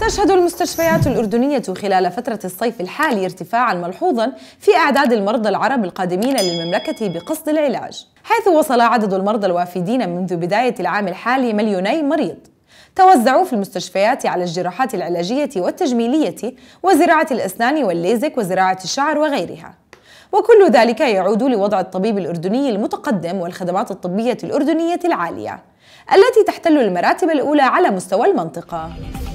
تشهد المستشفيات الأردنية خلال فترة الصيف الحالي ارتفاعا ملحوظا في أعداد المرضى العرب القادمين للمملكة بقصد العلاج حيث وصل عدد المرضى الوافدين منذ بداية العام الحالي مليوني مريض توزعوا في المستشفيات على الجراحات العلاجية والتجميلية وزراعة الأسنان والليزك وزراعة الشعر وغيرها وكل ذلك يعود لوضع الطبيب الأردني المتقدم والخدمات الطبية الأردنية العالية التي تحتل المراتب الأولى على مستوى المنطقة